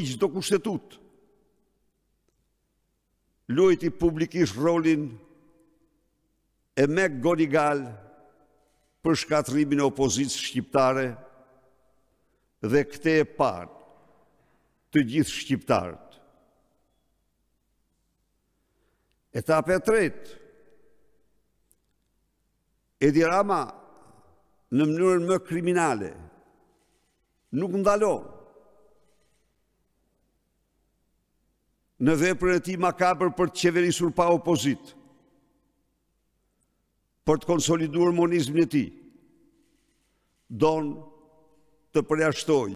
i që kushtetut, Lojti publikisht rolin e me godi gal për shkatrimin e opozitës shqiptare dhe këte e par të gjithë shqiptarët. Etape e tretë, Edi Rama në mënyrën më kriminale, nuk ndalonë në veprën e ti makabër për të qeverisur pa opozit, për të konsoliduar monizm e ti, donë të përjashtoj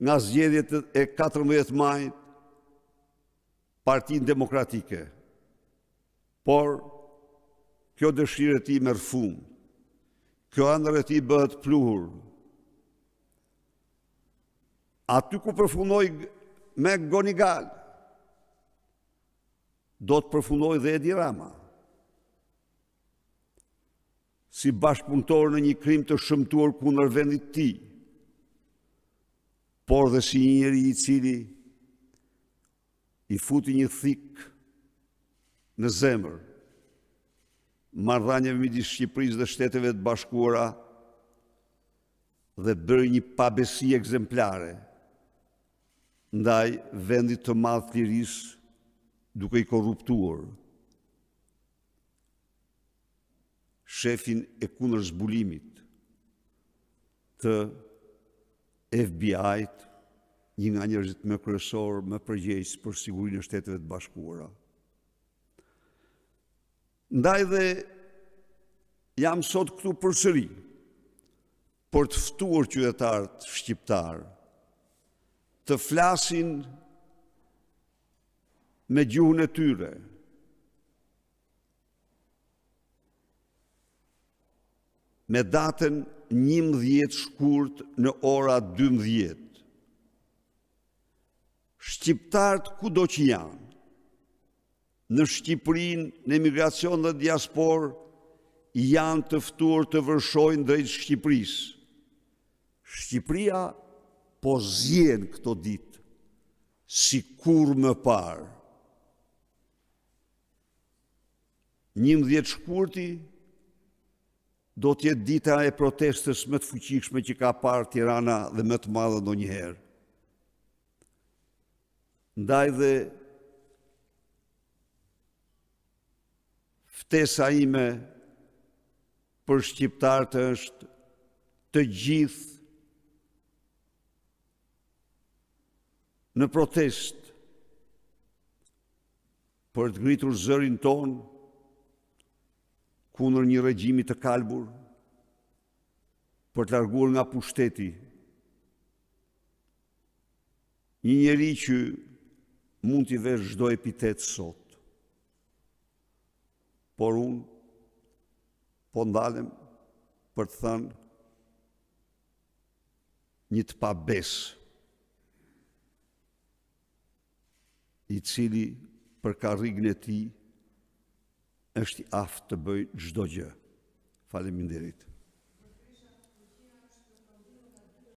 nga zgjedjet e 14 majt partin demokratike, por kjo dëshirë e ti mërë fumë, kjo andër e ti bëhet pluhur. Aty ku përfunoj me Gonigal, do të përfulloj dhe Edi Rama, si bashkëpunëtor në një krim të shëmtuar kundër vendit ti, por dhe si njëri i cili i futi një thik në zemër, marrëdhënieve midis Shqipërisë dhe shteteve të bashkuara dhe bëri një pabesi ekzemplare ndaj vendit të madhë të liris duke i korruptuar. Shefin e kunër zbulimit të FBI-t, një nga njërzit me kërësor, me përgjejës për sigurin e shtetëve të bashkuara. Ndaj dhe jam sot këtu për sëri, për të ftuar qytetarët shqiptarë, të flasin me gjuhën e tyre. Me datën një mëdhjet shkurt në ora 12. Shqiptarët ku do që janë, në Shqiprin, në emigracion dhe diasporë, janë tëftur të vërshojnë drejtë Shqipris. Shqipria po zjen këto ditë, si kur më parë. Një më shkurti, do tjetë dita e protestës më të fuqishme që ka parë Tirana dhe më të madhe në njëherë. Ndaj dhe ftesa ime për shqiptartë është të gjithë në protest për të gritur zërin ton kundër një regjimi të kalbur për të larguar nga pushteti një njeri që mund t'i vesh çdo epitet sot por un po ndalem për të thënë një të pabesë i cili për ka rrigën e ti, është i aftë të bëjë gjdo gjë. Faleminderit.